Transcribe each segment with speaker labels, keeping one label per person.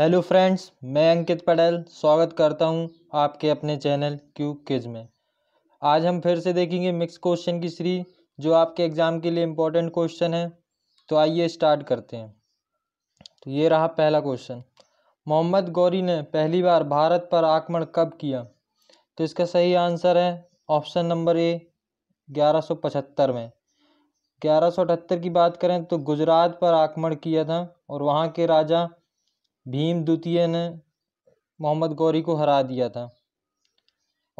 Speaker 1: hello friends मैं अंकित पटेल स्वागत करता हूं आपके अपने चैनल क्यू किज में आज हम फिर से देखेंगे मिक्स क्वेश्चन की सीरीज जो आपके एग्ज़ाम के लिए इम्पोर्टेंट क्वेश्चन है तो आइए स्टार्ट करते हैं तो ये रहा पहला क्वेश्चन मोहम्मद गौरी ने पहली बार भारत पर आक्रमण कब किया तो इसका सही आंसर है ऑप्शन नंबर ए ग्यारह में ग्यारह की बात करें तो गुजरात पर आक्रमण किया था और वहाँ के राजा भीम द्वितीय ने मोहम्मद गौरी को हरा दिया था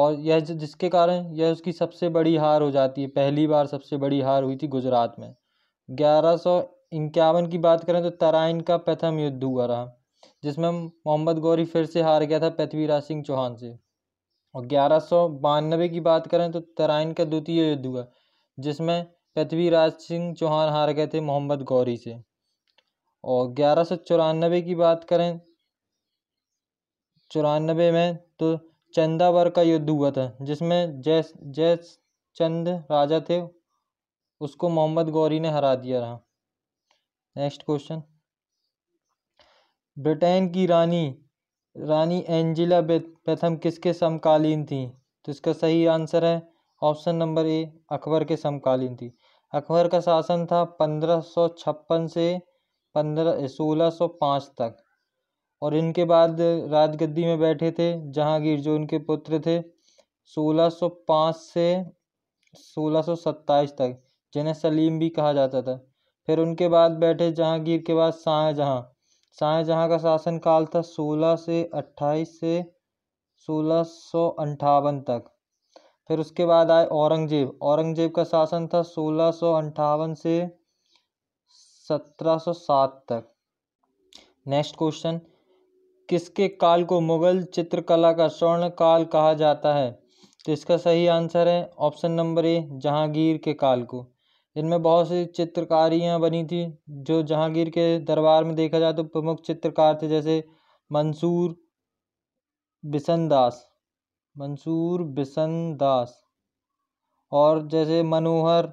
Speaker 1: और यह जिसके कारण यह उसकी सबसे बड़ी हार हो जाती है पहली बार सबसे बड़ी हार हुई थी गुजरात में ग्यारह सौ इक्यावन की बात करें तो तराइन का प्रथम युद्ध हुआ रहा जिसमें मोहम्मद गौरी फिर से हार गया था पृथ्वीराज सिंह चौहान से और ग्यारह सौ बानबे की बात करें तो तराइन का द्वितीय युद्ध हुआ जिसमें पृथ्वीराज सिंह चौहान हार गए थे मोहम्मद गौरी से और ग्यारह सौ चौरानबे की बात करें चौरानबे में तो चंदावर का युद्ध हुआ था जिसमें जैस जैस चंद राजा थे उसको मोहम्मद गौरी ने हरा दिया रहा नेक्स्ट क्वेश्चन ब्रिटेन की रानी रानी एंजिला प्रथम किसके समकालीन थी तो इसका सही आंसर है ऑप्शन नंबर ए अकबर के समकालीन थी अकबर का शासन था पंद्रह सौ छप्पन से पंद्रह सोलह सौ पाँच तक और इनके बाद राजगद्दी में बैठे थे जहांगीर जो इनके पुत्र थे सोलह सौ पाँच से सोलह सौ सत्ताईस तक जिन्हें सलीम भी कहा जाता था फिर उनके बाद बैठे जहांगीर के बाद शाहजहाँ शाहजहाँ का शासनकाल था सोलह से अट्ठाईस से सोलह सौ अंठावन तक फिर उसके बाद आए औरंगजेब औरंगजेब का शासन था सोलह सौ अंठावन से 1707 तक नेक्स्ट क्वेश्चन किसके काल को मुगल चित्रकला का स्वर्ण काल कहा जाता है तो इसका सही आंसर है ऑप्शन नंबर ए जहांगीर के काल को इनमें बहुत सी चित्रकारियां बनी थी जो जहांगीर के दरबार में देखा जाए तो प्रमुख चित्रकार थे जैसे मंसूर बिसन दास मंसूर बिसन दास और जैसे मनोहर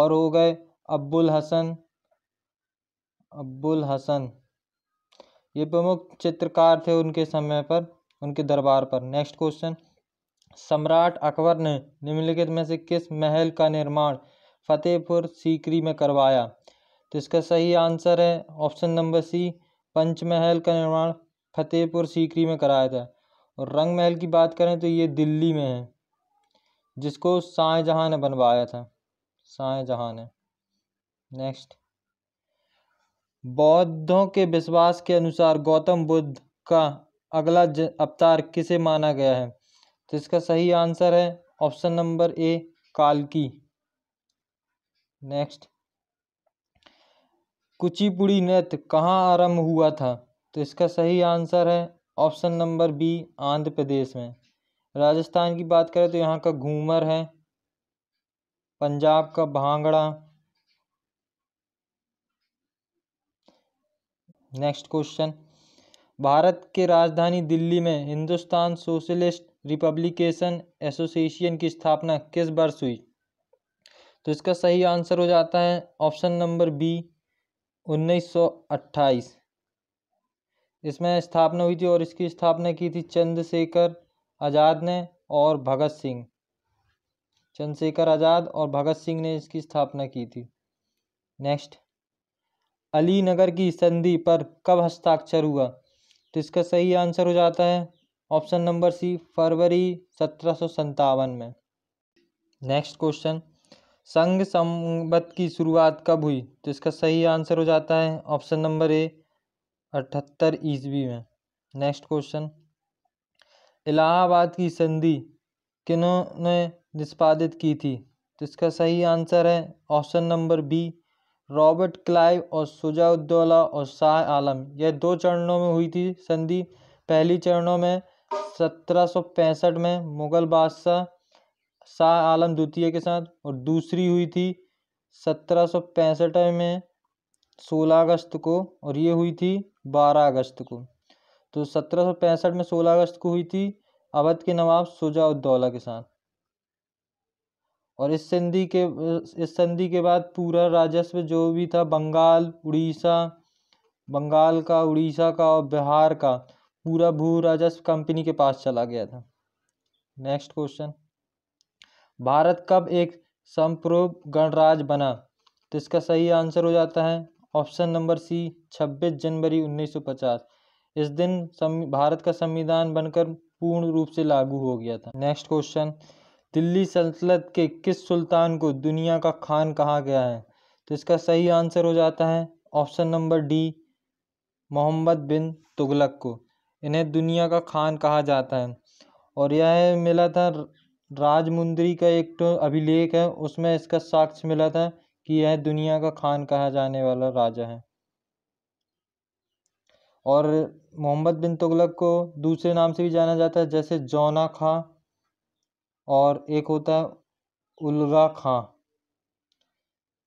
Speaker 1: और हो गए अब्बुल हसन अब्बुल हसन ये प्रमुख चित्रकार थे उनके समय पर उनके दरबार पर नेक्स्ट क्वेश्चन सम्राट अकबर ने निम्नलिखित में से किस महल का निर्माण फतेहपुर सीकरी में करवाया तो इसका सही आंसर है ऑप्शन नंबर सी पंचमहल का निर्माण फतेहपुर सीकरी में कराया था और रंग महल की बात करें तो ये दिल्ली में है जिसको शाहजहाँ ने बनवाया था शाहजहाँ ने नेक्स्ट बौद्धों के विश्वास के अनुसार गौतम बुद्ध का अगला अवतार किसे माना गया है तो इसका सही आंसर है ऑप्शन नंबर ए कालकी नेक्स्ट कुचिपुड़ी नृत्य कहाँ आरंभ हुआ था तो इसका सही आंसर है option number B Andhra Pradesh में राजस्थान की बात करें तो यहाँ का घूमर है पंजाब का भांगड़ा नेक्स्ट क्वेश्चन भारत के राजधानी दिल्ली में हिंदुस्तान सोशलिस्ट रिपब्लिकेशन एसोसिएशन की स्थापना किस वर्ष हुई तो इसका सही आंसर हो जाता है ऑप्शन नंबर बी 1928 इसमें स्थापना हुई थी और इसकी स्थापना की थी चंद्रशेखर आज़ाद ने और भगत सिंह चंद्रशेखर आज़ाद और भगत सिंह ने इसकी स्थापना की थी नेक्स्ट अली नगर की संधि पर कब हस्ताक्षर हुआ तो इसका सही आंसर हो जाता है ऑप्शन नंबर सी फरवरी सत्रह में नेक्स्ट क्वेश्चन संघ संबत की शुरुआत कब हुई तो इसका सही आंसर हो जाता है ऑप्शन नंबर ए अठहत्तर ईस्वी में नेक्स्ट क्वेश्चन इलाहाबाद की संधि किन्होंने निष्पादित की थी तो इसका सही आंसर है option number B Robert Clive और शुजाउद्दौला और शाह आलम यह दो चरणों में हुई थी संधि पहली चरणों में 1765 में मुग़ल बादशाह शाह आलम द्वितीय के साथ और दूसरी हुई थी 1765 में 16 अगस्त को और ये हुई थी 12 अगस्त को तो 1765 में 16 अगस्त को हुई थी अवध के नवाब शुजाउद्दौला के साथ और इस संधि के इस संधि के बाद पूरा राजस्व जो भी था बंगाल उड़ीसा बंगाल का उड़ीसा का और बिहार का पूरा भू राजस्व कंपनी के पास चला गया था नेक्स्ट क्वेश्चन भारत कब एक संप्रोभ गणराज बना तो इसका सही आंसर हो जाता है ऑप्शन नंबर सी 26 जनवरी 1950 इस दिन भारत का संविधान बनकर पूर्ण रूप से लागू हो गया था नेक्स्ट क्वेश्चन दिल्ली सल्तनत के किस सुल्तान को दुनिया का खान कहा गया है तो इसका सही आंसर हो जाता है option number D Mohammad bin Tughlaq को इन्हें दुनिया का खान कहा जाता है और यह मिला था राजमुंदरी का एक तो अभिलेख है उसमें इसका साक्ष्य मिला था कि यह दुनिया का खान कहा जाने वाला राजा है और मोहम्मद बिन तुगलक को दूसरे नाम से भी जाना जाता है जैसे जौना खां और एक होता है उलरा खां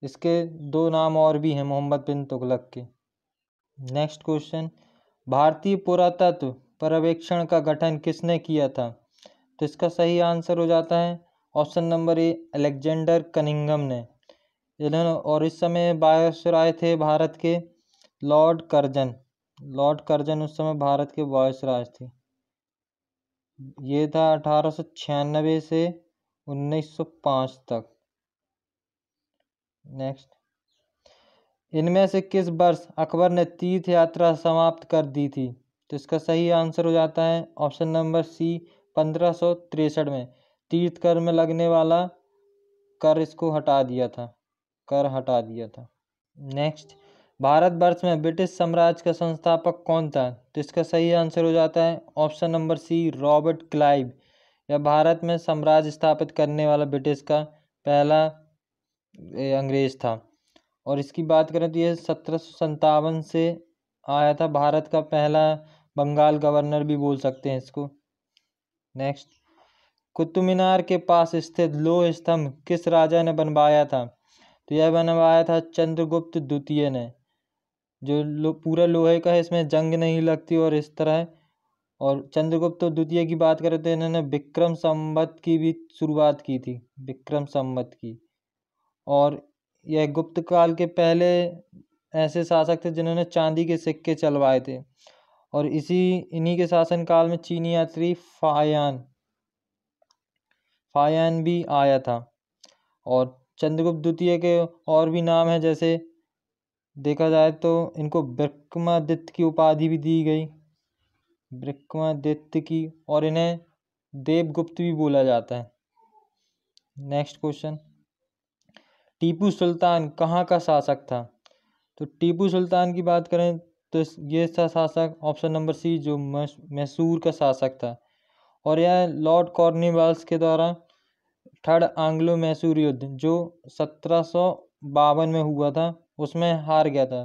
Speaker 1: इसके दो नाम और भी हैं मोहम्मद बिन तुगलक के नेक्स्ट क्वेश्चन भारतीय पुरातत्व पर्यवेक्षण का गठन किसने किया था तो इसका सही आंसर हो जाता है option number A Alexander Cunningham ने इन्होंने और इस समय वायसराय थे भारत के लॉर्ड करजन लॉर्ड करजन उस समय भारत के वायसराय थे ये था अठारह सौ छियानबे से उन्नीस सौ पाँच तक नेक्स्ट इनमें से किस वर्ष अकबर ने तीर्थ यात्रा समाप्त कर दी थी तो इसका सही आंसर हो जाता है ऑप्शन नंबर सी पंद्रह सौ तिरसठ में तीर्थ कर में लगने वाला कर इसको हटा दिया था कर हटा दिया था नेक्स्ट भारतवर्ष में ब्रिटिश साम्राज्य का संस्थापक कौन था तो इसका सही आंसर हो जाता है option number C Robert Clive या भारत में साम्राज्य स्थापित करने वाला ब्रिटिश का पहला अंग्रेज था और इसकी बात करें तो यह सत्रह से आया था भारत का पहला बंगाल गवर्नर भी बोल सकते हैं इसको नेक्स्ट कुतुब मीनार के पास स्थित लोह स्तंभ किस राजा ने बनवाया था तो यह बनवाया था चंद्रगुप्त द्वितीय ने जो लो पूरा लोहे का है इसमें जंग नहीं लगती और इस तरह और चंद्रगुप्त द्वितीय की बात करें तो इन्होंने विक्रम संबत की भी शुरुआत की थी विक्रम संबत की और यह गुप्त काल के पहले ऐसे शासक थे जिन्होंने चांदी के सिक्के चलवाए थे और इसी इन्हीं के शासन काल में चीनी यात्री फायान फायान भी आया था और चंद्रगुप्त द्वितीय के और भी नाम हैं जैसे देखा जाए तो इनको ब्रह्मादित्य की उपाधि भी दी गई ब्रह्मादित्य की और इन्हें देवगुप्त भी बोला जाता है नेक्स्ट क्वेश्चन टीपू सुल्तान कहाँ का शासक था तो टीपू सुल्तान की बात करें तो ये था शासक ऑप्शन नंबर सी जो मैसूर का शासक था और यह लॉर्ड कॉर्निवाल्स के द्वारा थर्ड आंग्लो मैसूर युद्ध जो सत्रह में हुआ था उसमें हार गया था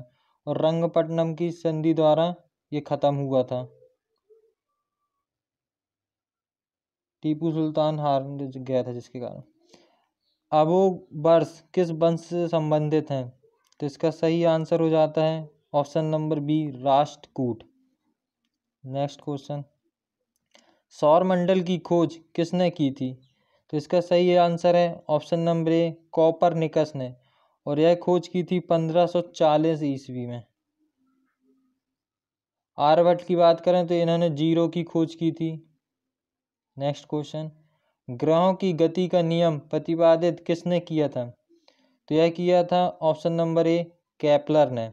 Speaker 1: और रंगपट्टनम की संधि द्वारा ये ख़त्म हुआ था टीपू सुल्तान हार गया था जिसके कारण अब वो वर्ष किस वंश से संबंधित हैं तो इसका सही आंसर हो जाता है option number B Rashtrakuta next question सौर मंडल की खोज किसने की थी तो इसका सही आंसर है option number A Copernicus ने और यह खोज की थी 1540 ईस्वी में आर्यभट्ट की बात करें तो इन्होंने जीरो की खोज की थी नेक्स्ट क्वेश्चन ग्रहों की गति का नियम प्रतिपादित किसने किया था तो यह किया था ऑप्शन नंबर ए कैपलर ने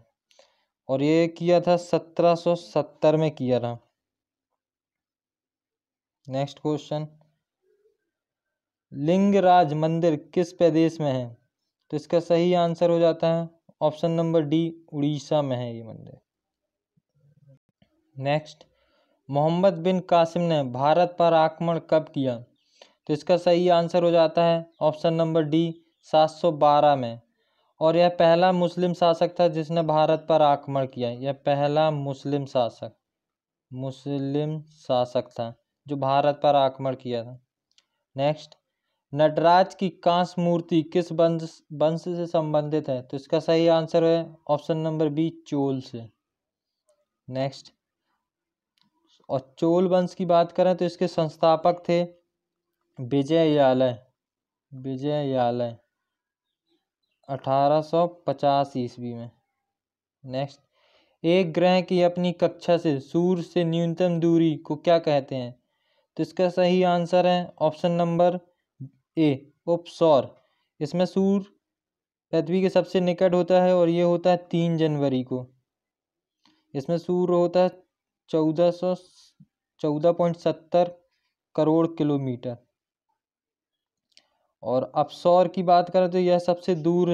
Speaker 1: और यह किया था 1770 में किया था नेक्स्ट क्वेश्चन लिंगराज मंदिर किस प्रदेश में है तो इसका सही आंसर हो जाता है ऑप्शन नंबर डी उड़ीसा में है ये मंदिर नेक्स्ट मोहम्मद बिन कासिम ने भारत पर आक्रमण कब किया तो इसका सही आंसर हो जाता है ऑप्शन नंबर डी 712 में और यह पहला मुस्लिम शासक था जिसने भारत पर आक्रमण किया यह पहला मुस्लिम शासक मुस्लिम शासक था जो भारत पर आक्रमण किया था नेक्स्ट नटराज की कांस मूर्ति किस वंश वंश से संबंधित है तो इसका सही आंसर है ऑप्शन नंबर बी चोल से नेक्स्ट और चोल वंश की बात करें तो इसके संस्थापक थे विजय यालय विजय यालय अठारह सौ पचास ईस्वी में नेक्स्ट एक ग्रह की अपनी कक्षा से सूर्य से न्यूनतम दूरी को क्या कहते हैं तो इसका सही आंसर है ऑप्शन नंबर ए उपसौर इसमें सूर्य पृथ्वी के सबसे निकट होता है और ये होता है तीन जनवरी को इसमें सूर्य होता है चौदह सौ चौदह पॉइंट सत्तर करोड़ किलोमीटर और अपसौर की बात करें तो यह सबसे दूर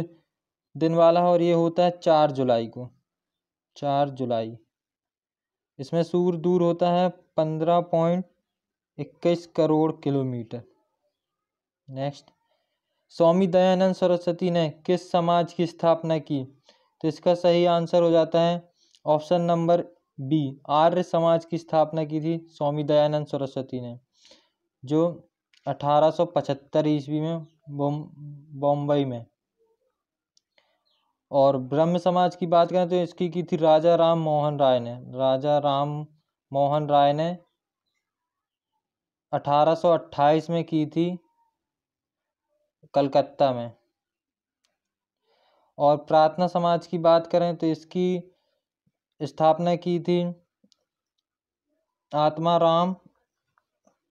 Speaker 1: दिन वाला है और ये होता है चार जुलाई को चार जुलाई इसमें सूर्य दूर होता है पंद्रह पॉइंट इक्कीस करोड़ किलोमीटर नेक्स्ट स्वामी दयानंद सरस्वती ने किस समाज की स्थापना की तो इसका सही आंसर हो जाता है ऑप्शन नंबर बी आर्य समाज की स्थापना की थी स्वामी दयानंद सरस्वती ने जो 1875 ईस्वी में बॉम्बई में और ब्रह्म समाज की बात करें तो इसकी की थी राजा राम मोहन राय ने राजा राम मोहन राय ने 1828 में की थी कलकत्ता में और प्रार्थना समाज की बात करें तो इसकी स्थापना की थी आत्मा राम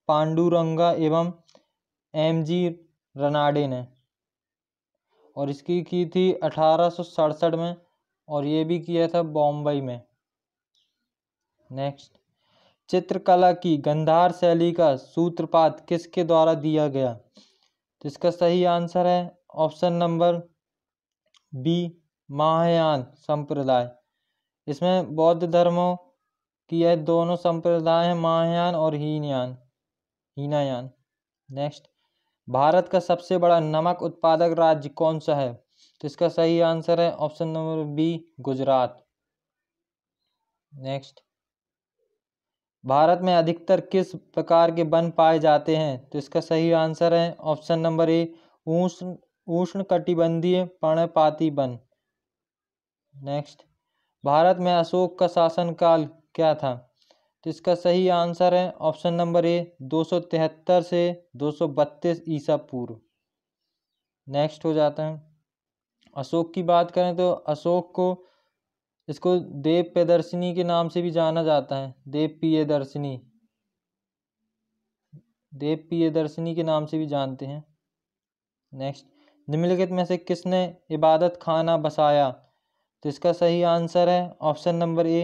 Speaker 1: पांडुरंगा एवं एम जी रनाडे ने और इसकी की थी अठारह में और ये भी किया था बॉम्बई में नेक्स्ट चित्रकला की गंधार शैली का सूत्रपात किसके द्वारा दिया गया तो इसका सही आंसर है ऑप्शन नंबर बी महायान संप्रदाय इसमें बौद्ध धर्मों की यह दोनों संप्रदाय हैं महायान और हीनयान हीनायान नेक्स्ट भारत का सबसे बड़ा नमक उत्पादक राज्य कौन सा है तो इसका सही आंसर है option number B Gujarat next Bharat में अधिकतर किस प्रकार के वन पाए जाते हैं तो इसका सही आंसर है ऑप्शन नंबर ए उष्ण उष्ण कटिबंधीय पर्णपाती वन नेक्स्ट भारत में अशोक का शासनकाल क्या था तो इसका सही आंसर है ऑप्शन नंबर ए 273 से 232 ईसा पूर्व नेक्स्ट हो जाता है अशोक की बात करें तो अशोक को इसको देव प्रदर्शनी के नाम से भी जाना जाता है देव प्रियदर्शनी देव प्रियदर्शनी के नाम से भी जानते हैं नेक्स्ट निम्नलिखित में से किसने इबादत खाना बसाया तो इसका सही आंसर है ऑप्शन नंबर ए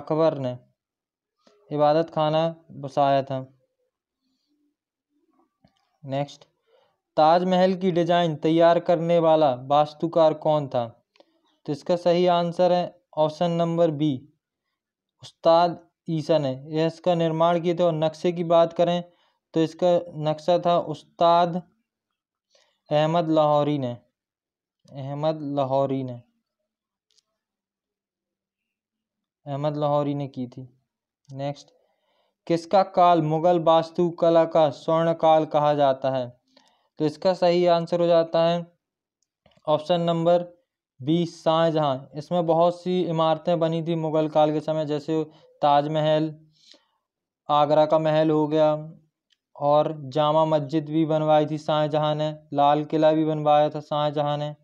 Speaker 1: अकबर ने इबादत खाना बसाया था नेक्स्ट ताजमहल की डिजाइन तैयार करने वाला वास्तुकार कौन था तो इसका सही आंसर है ऑप्शन नंबर बी उस्ताद ईसा ने यह इसका निर्माण किए थे और नक्शे की बात करें तो इसका नक्शा था उस्ताद अहमद लाहौरी ने अहमद लाहौरी ने अहमद लाहौरी ने की थी नेक्स्ट किसका काल मुगल वास्तुकला का स्वर्ण काल कहा जाता है तो इसका सही आंसर हो जाता है ऑप्शन नंबर बी शाहजहाँ इसमें बहुत सी इमारतें बनी थी मुग़ल काल के समय जैसे ताजमहल आगरा का महल हो गया और जामा मस्जिद भी बनवाई थी शाहजहाँ ने लाल किला भी बनवाया था शाहजहाँ ने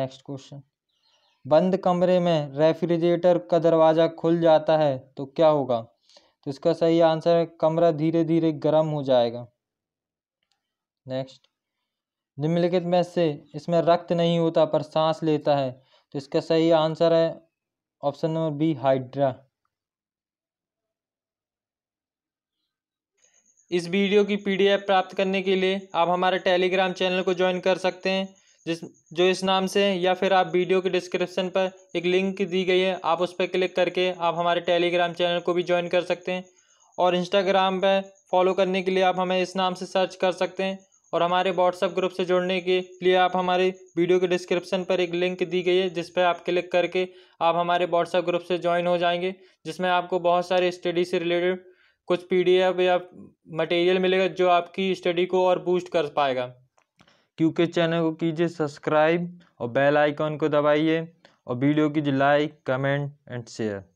Speaker 1: नेक्स्ट क्वेश्चन बंद कमरे में रेफ्रिजरेटर का दरवाज़ा खुल जाता है तो क्या होगा तो इसका सही आंसर है कमरा धीरे धीरे गर्म हो जाएगा नेक्स्ट निम्नलिखित में से इसमें रक्त नहीं होता पर सांस लेता है तो इसका सही आंसर है ऑप्शन नंबर बी हाइड्रा इस वीडियो की पीडीएफ प्राप्त करने के लिए आप हमारे टेलीग्राम चैनल को ज्वाइन कर सकते हैं जिस जो इस नाम से या फिर आप वीडियो के डिस्क्रिप्शन पर एक लिंक दी गई है आप उस पर क्लिक करके आप हमारे टेलीग्राम चैनल को भी ज्वाइन कर सकते हैं और इंस्टाग्राम पर फॉलो करने के लिए आप हमें इस नाम से सर्च कर सकते हैं और हमारे व्हाट्सएप ग्रुप से जुड़ने के लिए आप हमारे वीडियो के डिस्क्रिप्शन पर एक लिंक दी गई है जिस पर आप क्लिक करके आप हमारे व्हाट्सएप ग्रुप से ज्वाइन हो जाएंगे जिसमें आपको बहुत सारे स्टडी से रिलेटेड कुछ पी या मटेरियल मिलेगा जो आपकी स्टडी को और बूस्ट कर पाएगा क्योंकि चैनल को कीजिए सब्सक्राइब और बेल आइकॉन को दबाइए और वीडियो कीजिए लाइक कमेंट एंड शेयर